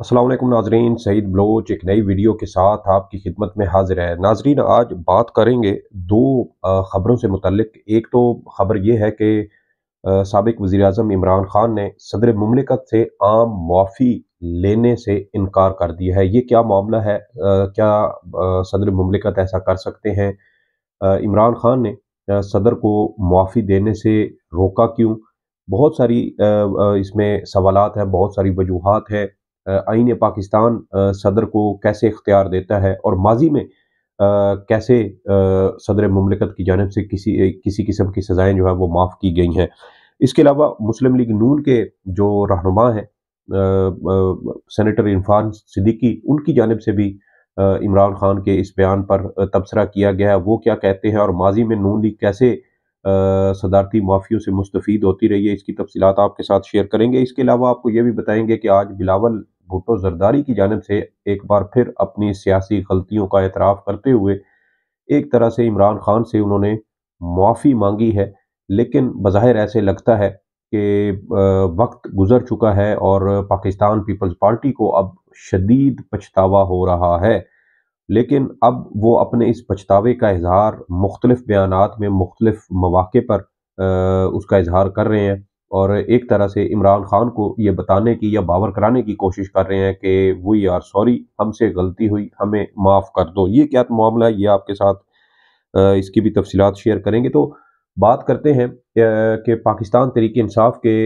असलम नाजरीन सईद बलोच एक नई वीडियो के साथ आपकी खिदमत में हाजिर है नाजरीन आज बात करेंगे दो ख़बरों से मुतलक एक तो ख़बर यह है कि सबक वज़ी अजम इमरान ख़ान ने सदर ममलिकत से आम मुआफ़ी लेने से इनकार कर दिया है ये क्या मामला है क्या सदर ममलिकत ऐसा कर सकते हैं इमरान ख़ान ने सदर को मुआफ़ी देने से रोका क्यों बहुत सारी इसमें सवालत हैं बहुत सारी वजूहत हैं आइन पाकिस्तान सदर को कैसे इख्तियार देता है और माजी में कैसे सदर ममलिकत की जानब से किसी किसी किस्म की सज़ाएँ जो है वो माफ़ की गई हैं इसके अलावा मुस्लिम लीग नून के जो रहनुमा हैं सेनेटर इरफान सिद्दीकी उनकी जानब से भी इमरान खान के इस बयान पर तबसरा किया गया है वो क्या कहते हैं और माजी में नून लीग कैसे सदारती माफियों से मुस्तफ़ होती रही है इसकी तफसीत आपके साथ शेयर करेंगे इसके अलावा आपको ये भी बताएंगे कि आज बिलावल भुटो जरदारी की जानब से एक बार फिर अपनी सियासी गलतियों का एतराफ़ करते हुए एक तरह से इमरान खान से उन्होंने मुआफ़ी मांगी है लेकिन बज़ाहिर ऐसे लगता है कि वक्त गुजर चुका है और पाकिस्तान पीपल्स पार्टी को अब शदीद पछतावा हो रहा है लेकिन अब वो अपने इस पछतावे का इजहार मुख्तलिफ बयान में मुख्तलिफ मौाक़े पर उसका इजहार कर रहे हैं और एक तरह से इमरान खान को ये बताने की या बावर कराने की कोशिश कर रहे हैं कि वी आर सॉरी हमसे गलती हुई हमें माफ़ कर दो ये क्या मामला है ये आपके साथ इसकी भी तफसीत शेयर करेंगे तो बात करते हैं कि पाकिस्तान तरीके इंसाफ के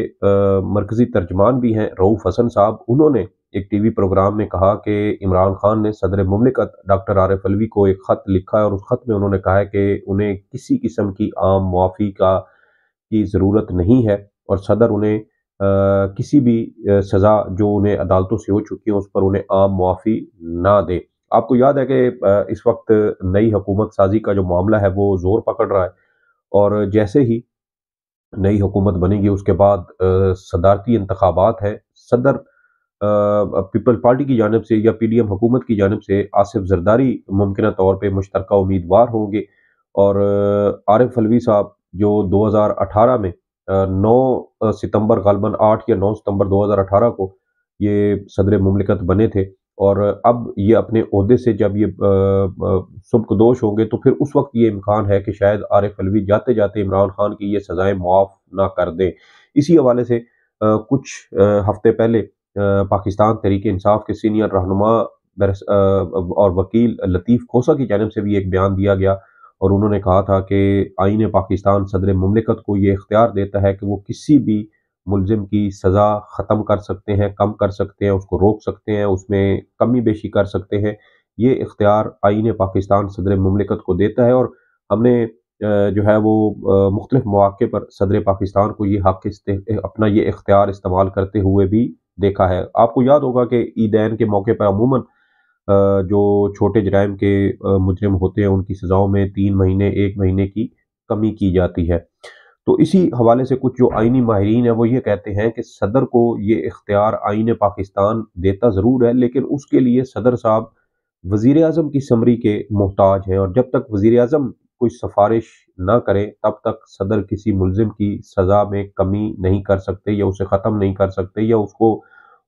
मरकज़ी तर्जमान भी हैं रऊफ़ हसन साहब उन्होंने एक टी वी प्रोग्राम में कहा कि इमरान खान ने सदर ममलिकत डॉक्टर आरिफ अलवी को एक ख़त लिखा है और उस ख़त में उन्होंने कहा है कि उन्हें किसी किस्म की आम मुआफ़ी का की ज़रूरत नहीं है और सदर उन्हें आ, किसी भी सज़ा जो उन्हें अदालतों से हो चुकी है उस पर उन्हें आम मुआफ़ी ना दे आपको याद है कि इस वक्त नई हुकूमत साजी का जो मामला है वो ज़ोर पकड़ रहा है और जैसे ही नई हुकूमत बनेगी उसके बाद सदारती इंतबात है सदर पीपल पार्टी की जानब से या पी डी एम हुकूमत की जानब से आसिफ जरदारी मुमकिन तौर पर मुश्तरक उम्मीदवार होंगे और आरिफ अलवी साहब जो दो हज़ार अठारह में नौ सितंबर गालबन आठ या नौ सितंबर 2018 को ये सदर ममलिकत बने थे और अब ये अपने अहदे से जब ये सबकदोश होंगे तो फिर उस वक्त ये इम्कान है कि शायद आरिफ अलवी जाते जाते इमरान खान की ये सज़ाएँ मुआफ़ ना कर दें इसी हवाले से कुछ हफ्ते पहले पाकिस्तान तहरीक इंसाफ के सीनियर रहनुमा और वकील लतीफ़ खोसा की जानब से भी एक बयान दिया गया और उन्होंने कहा था कि आइन पाकिस्तान सदर ममलिकत को ये इख्तियार देता है कि वो किसी भी मुलम की सज़ा ख़त्म कर सकते हैं कम कर सकते हैं उसको रोक सकते हैं उसमें कमी बेशी कर सकते हैं ये इख्तियार आइन पाकिस्तान सदर ममलिकत को देता है और हमने जो है वो मुख्तलिफ मौक़े पर सदर पाकिस्तान को ये हक अपना ये इख्तियार इस्तेमाल करते हुए भी देखा है आपको याद होगा कि ईदैन के मौके पर अमूमन जो छोटे जराइम के मुजरम होते हैं उनकी सज़ाओं में तीन महीने एक महीने की कमी की जाती है तो इसी हवाले से कुछ जो आइनी माहरीन है वो ये कहते हैं कि सदर को ये इख्तियार आइन पाकिस्तान देता ज़रूर है लेकिन उसके लिए सदर साहब वज़ी अजम की समरी के मोहताज हैं और जब तक वज़ी अजम कोई सिफारिश ना करें तब तक सदर किसी मुलजिम की सज़ा में कमी नहीं कर सकते या उसे ख़त्म नहीं कर सकते या उसको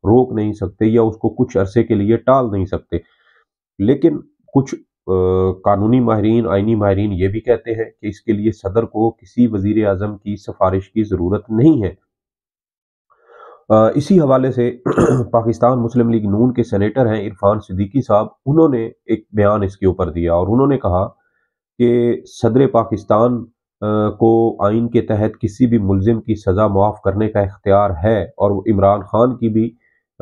रोक नहीं सकते या उसको कुछ अरसे के लिए टाल नहीं सकते लेकिन कुछ आ, कानूनी माहरीन आइनी माहरीन ये भी कहते हैं कि इसके लिए सदर को किसी वजीर अजम की सिफारिश की ज़रूरत नहीं है आ, इसी हवाले से पाकिस्तान मुस्लिम लीग नून के सेनेटर हैं इरफान सिद्दीकी साहब उन्होंने एक बयान इसके ऊपर दिया और उन्होंने कहा कि सदर पाकिस्तान को आइन के तहत किसी भी मुलजिम की सज़ा मुआफ़ करने का इख्तियार है और इमरान खान की भी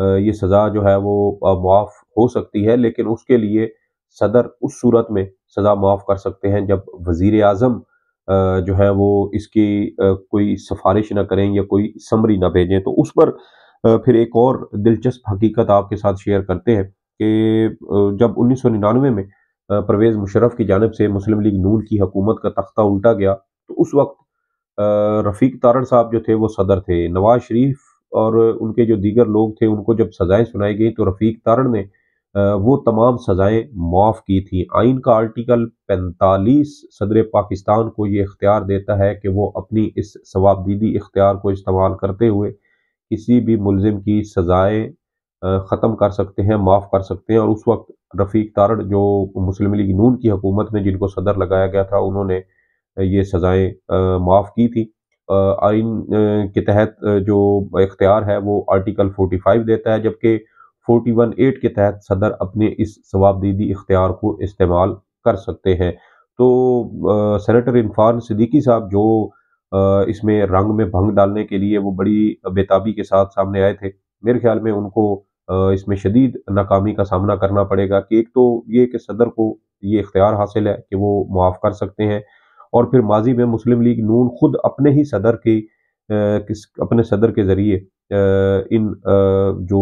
ये सज़ा जो है वो मुआफ़ हो सकती है लेकिन उसके लिए सदर उस सूरत में सज़ा मुआफ़ कर सकते हैं जब वज़ी अजम जो है वो इसकी कोई सिफारिश ना करें या कोई समरी ना भेजें तो उस पर फिर एक और दिलचस्प हकीकत आपके साथ शेयर करते हैं कि जब उन्नीस सौ निन्यानवे में परवेज़ मुशरफ़ की जानब से मुस्लिम लीग नून की हकूमत का तख्ता उल्टा गया तो उस वक्त रफ़ीक तारड़ साहब जो थे वो सदर थे नवाज शरीफ और उनके जो दीगर लोग थे उनको जब सज़ाएं सुनाई गई तो रफ़ीक तारण ने वो तमाम सज़ाएं माफ़ की थी आइन का आर्टिकल 45 सदर पाकिस्तान को ये इख्तियार देता है कि वो अपनी इस सवाबदीदी इख्तियार को इस्तेमाल करते हुए किसी भी मुलिम की सज़ाएँ ख़त्म कर सकते हैं माफ़ कर सकते हैं और उस वक्त रफ़ीक तारण जो मुस्लिम लीग नून की हुकूमत में जिनको सदर लगाया गया था उन्होंने ये सज़ाएँ माफ़ की थी आइन के तहत जो इख्तियार है वो आर्टिकल 45 देता है जबकि 418 के तहत सदर अपने इस जवाबदीदी इख्तियार को इस्तेमाल कर सकते हैं तो सेनेटर इरफान सिद्दीकी साहब जो इसमें रंग में भंग डालने के लिए वो बड़ी बेताबी के साथ सामने आए थे मेरे ख्याल में उनको इसमें शदीद नाकामी का सामना करना पड़ेगा कि एक तो ये कि सदर को ये इख्तियार हासिल है कि वो मुआफ़ कर सकते हैं और फिर माजी में मुस्लिम लीग नून खुद अपने ही सदर के किस अपने सदर के ज़रिए इन जो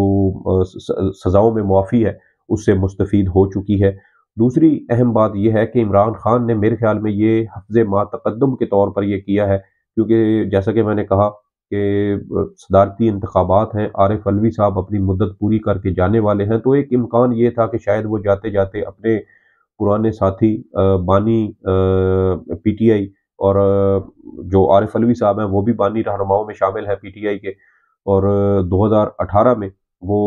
सज़ाओं में मुआफ़ी है उससे मुस्तफ़ हो चुकी है दूसरी अहम बात यह है कि इमरान खान ने मेरे ख्याल में ये हफ्ज़ माह तकदम के तौर पर यह किया है क्योंकि जैसा कि मैंने कहा कि सदारती इंतबात हैं आरिफ अलवी साहब अपनी मुद्दत पूरी करके जाने वाले हैं तो एक इम्कान ये था कि शायद वो जाते जाते अपने पुराने साथी बानी पीटीआई और जो आरिफ अलवी साहब हैं वो भी बानी रहनुमाओं में शामिल हैं पीटीआई के और 2018 में वो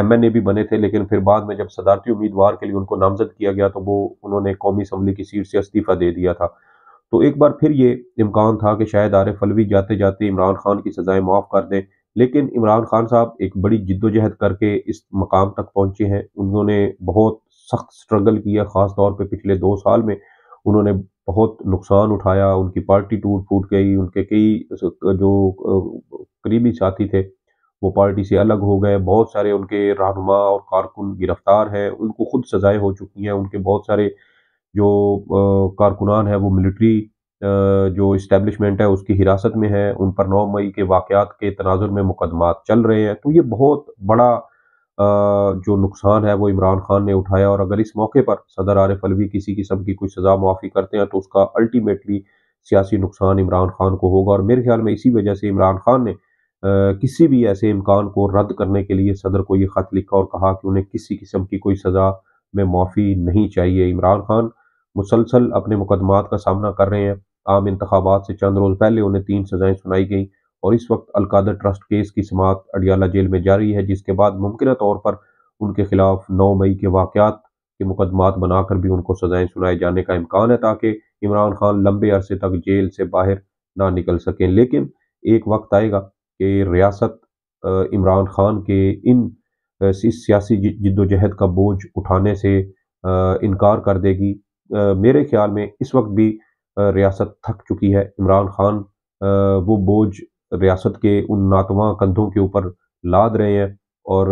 एम एन ए भी बने थे लेकिन फिर बाद में जब सदारती उम्मीदवार के लिए उनको नामजद किया गया तो वो उन्होंने कौमी असम्बली की सीट से इस्तीफ़ा दे दिया था तो एक बार फिर ये इम्कान था कि शायद आरिफ अलवी जाते जाते इमरान खान की सज़ाएँ माफ़ कर दें लेकिन इमरान खान साहब एक बड़ी जिद्दोजहद करके इस मकाम तक पहुँचे हैं उन्होंने बहुत सख्त स्ट्रगल किया ख़ास तौर पे पिछले दो साल में उन्होंने बहुत नुकसान उठाया उनकी पार्टी टूट फूट गई उनके कई जो करीबी साथी थे वो पार्टी से अलग हो गए बहुत सारे उनके रहनुमा और कारकुन गिरफ्तार हैं उनको खुद सजाएं हो चुकी हैं उनके बहुत सारे जो कारकुनान हैं वो मिलिट्री जो इस्टेब्लिशमेंट है उसकी हिरासत में है उन पर नौ मई के वाक़ के तनाजुर में मुकदमात चल रहे हैं तो ये बहुत बड़ा जो नुकसान है वो इमरान खान ने उठाया और अगर इस मौके पर सदर आरिफ अलवी किसी किस्म की कोई सज़ा मुआफ़ी करते हैं तो उसका अल्टीमेटली सियासी नुकसान इमरान खान को होगा और मेरे ख्याल में इसी वजह से इमरान खान ने किसी भी ऐसे इम्कान को रद्द करने के लिए सदर को ये ख़त लिखा और कहा कि उन्हें किसी किस्म की कोई सज़ा में माफ़ी नहीं चाहिए इमरान खान मुसलसल अपने मुकदमात का सामना कर रहे हैं आम इंतबात से चंद रोज़ पहले उन्हें तीन सज़ाएँ सुनाई गई और इस वक्त अलकादर ट्रस्ट केस की समात अडियाला जेल में जारी है जिसके बाद मुमकिन तौर पर उनके खिलाफ नौ मई के वाकत के मुकदमात बनाकर भी उनको सजाएं सुनाए जाने का इम्कान है ताकि इमरान खान लंबे अरसे तक जेल से बाहर ना निकल सकें लेकिन एक वक्त आएगा कि रियासत इमरान खान के इन सियासी जद्दोजहद का बोझ उठाने से इनकार कर देगी मेरे ख्याल में इस वक्त भी रियासत थक चुकी है इमरान खान वो बोझ रियासत के उन नातवा कंधों के ऊपर लाद रहे हैं और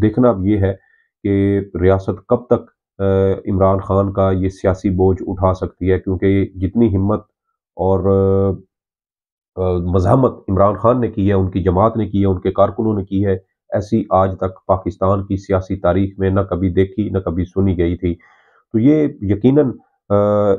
देखना अब ये है कि रियासत कब तक इमरान खान का ये सियासी बोझ उठा सकती है क्योंकि जितनी हिम्मत और मजामत इमरान खान ने की है उनकी जमात ने की है उनके कारकुनों ने की है ऐसी आज तक पाकिस्तान की सियासी तारीख में न कभी देखी न कभी सुनी गई थी तो ये यकीनन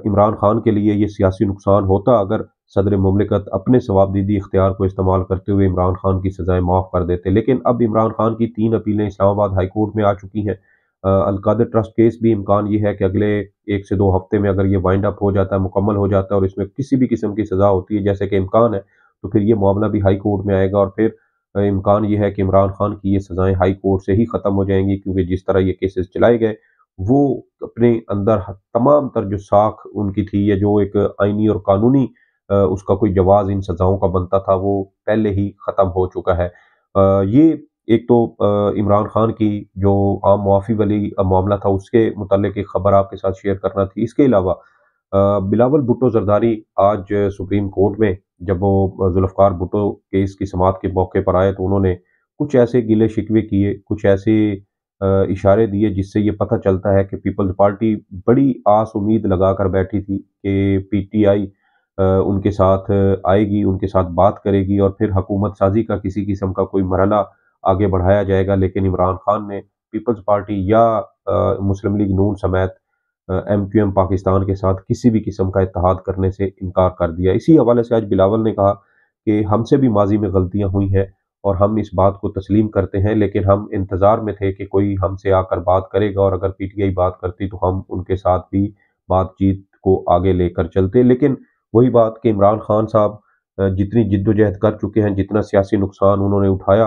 इमरान खान के लिए ये सियासी नुकसान होता अगर सदर ममलिकत अपने सवाबदीदी इख्तियार को इस्तेमाल करते हुए इमरान खान की सज़ाएं माफ़ कर देते लेकिन अब इमरान खान की तीन अपीलें इस्लामाबाद हाई कोर्ट में आ चुकी हैं अलकादर ट्रस्ट केस भी इम्कान ये है कि अगले एक से दो हफ्ते में अगर ये वाइंड अप हो जाता है मुकम्मल हो जाता है और इसमें किसी भी किस्म की सज़ा होती है जैसे कि इम्कान है तो फिर ये मामला भी हाई कोर्ट में आएगा और फिर इम्कान ये है कि इमरान खान की ये सज़ाएँ हाई कोर्ट से ही ख़त्म हो जाएंगी क्योंकि जिस तरह ये केसेस चलाए गए वो अपने अंदर तमाम तर जो साख उनकी थी या जो एक आइनी और कानूनी उसका कोई जवाब इन सज़ाओं का बनता था वो पहले ही ख़त्म हो चुका है ये एक तो इमरान खान की जो आम मुआफ़ी वाली मामला था उसके मतलब एक ख़बर आपके साथ शेयर करना थी इसके अलावा बिलावल भुट्टो जरदारी आज सुप्रीम कोर्ट में जब वो जुल्फ़ार भुट्टो केस की समात के मौके पर आए तो उन्होंने कुछ ऐसे गिले शिकवे किए कुछ ऐसे इशारे दिए जिससे ये पता चलता है कि पीपल्स पार्टी बड़ी आस उम्मीद लगा कर बैठी थी कि पीटीआई उनके साथ आएगी उनके साथ बात करेगी और फिर हकूमत साजी का किसी किस्म का कोई मरला आगे बढ़ाया जाएगा लेकिन इमरान खान ने पीपल्स पार्टी या मुस्लिम लीग नून समेत एम क्यू एम पाकिस्तान के साथ किसी भी किस्म का इतिहाद करने से इनकार कर दिया इसी हवाले से आज बिलावल ने कहा कि हमसे भी माजी में गलतियां हुई हैं और हम इस बात को तस्लीम करते हैं लेकिन हम इंतज़ार में थे कि कोई हमसे आकर बात करेगा और अगर पीटीआई बात करती तो हम उनके साथ भी बातचीत को आगे लेकर चलते लेकिन वही बात कि इमरान खान साहब जितनी जिद्दोजहद कर चुके हैं जितना सियासी नुकसान उन्होंने उठाया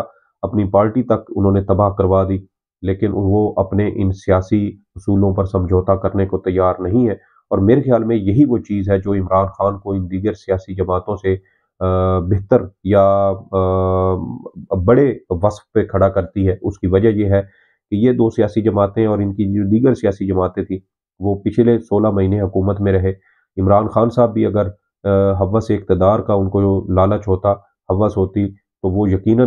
अपनी पार्टी तक उन्होंने तबाह करवा दी लेकिन वो अपने इन सियासी असूलों पर समझौता करने को तैयार नहीं है और मेरे ख्याल में यही वो चीज़ है जो इमरान खान को इन दीगर सियासी जमातों से बेहतर या बड़े वसफ पे खड़ा करती है उसकी वजह यह है कि ये दो सियासी जमातें और इनकी जो दीगर सियासी जमातें थी वो पिछले सोलह महीने हुकूमत में रहे इमरान खान साहब भी अगर हवस इकतदार का उनको लालच होता हवस होती तो वो यकीन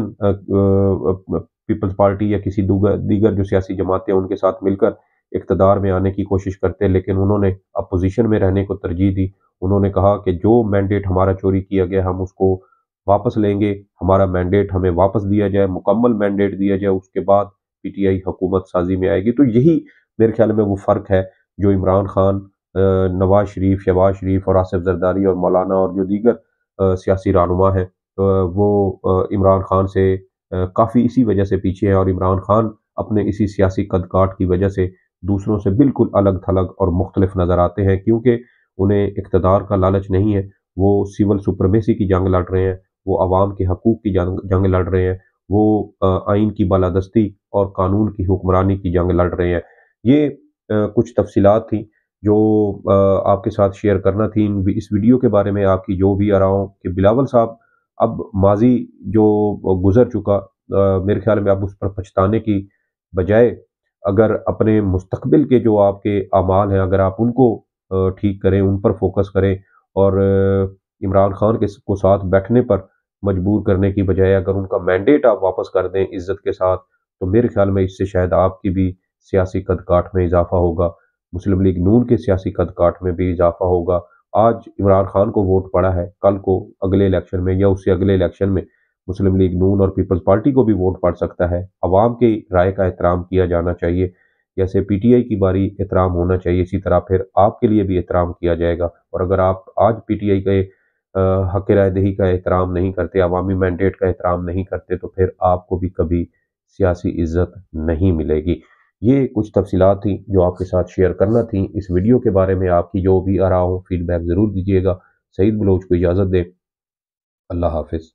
पीपल्स पार्टी या किसी दीगर जो सियासी जमातें उनके साथ मिलकर इकतदार में आने की कोशिश करते लेकिन उन्होंने अपोजिशन में रहने को तरजीह दी उन्होंने कहा कि जो मैंडेट हमारा चोरी किया गया हम उसको वापस लेंगे हमारा मैंडेट हमें वापस दिया जाए मुकम्मल मैंडेट दिया जाए उसके बाद पीटीआई हुकूमत साजी में आएगी तो यही मेरे ख्याल में वो फ़र्क है जो इमरान खान नवाज शरीफ शहबाज शरीफ और आसिफ जरदारी और मौलाना और जो दीगर सियासी रहनुमा हैं वो इमरान खान से काफ़ी इसी वजह से पीछे हैं और इमरान खान अपने इसी सियासी कदकाट की वजह से दूसरों से बिल्कुल अलग थलग और मुख्तलिफ नज़र आते हैं क्योंकि उन्हें इकतदार का लालच नहीं है वो सिविल सुप्रमेसी की जंग लड़ रहे हैं वो आवाम के हकूक़ की जंग जंग लड़ रहे हैं वो आइन की बालादस्ती और कानून की हुक्मरानी की जंग लड़ रहे हैं ये कुछ तफसीत थी जो आपके साथ शेयर करना थी इस वीडियो के बारे में आपकी जो भी आ रहा हूँ कि बिलावल साहब अब माजी जो गुज़र चुका मेरे ख्याल में अब उस पर पछताने की बजाय अगर अपने मुस्तबिल के जो आपके अमाल हैं अगर आप उनको ठीक करें उन पर फोकस करें और इमरान खान के को साथ बैठने पर मजबूर करने की बजाय अगर उनका मैंडेट आप वापस कर दें इज्जत के साथ तो मेरे ख्याल में इससे शायद आपकी भी सियासी कदकाठ में इजाफा होगा मुस्लिम लीग नून के सियासी कदकाठ में भी इजाफा होगा आज इमरान खान को वोट पड़ा है कल को अगले इलेक्शन में या उससे अगले इलेक्शन में मुस्लिम लीग नून और पीपल्स पार्टी को भी वोट पड़ सकता है अवाम के राय का एहतराम किया जाना चाहिए जैसे पीटीआई की बारी एहतराम होना चाहिए इसी तरह फिर आपके लिए भी एहतराम किया जाएगा और अगर आप आज पीटीआई के हक रायदही का एहतराम नहीं करते अवामी मैंडेट का एहतराम नहीं करते तो फिर आपको भी कभी सियासी इज्जत नहीं मिलेगी ये कुछ तफसीत थी जो आपके साथ शेयर करना थी इस वीडियो के बारे में आपकी जो भी आ रहा हो फीडबैक ज़रूर दीजिएगा सईद बलोच को इजाज़त दें अल्लाह हाफिज़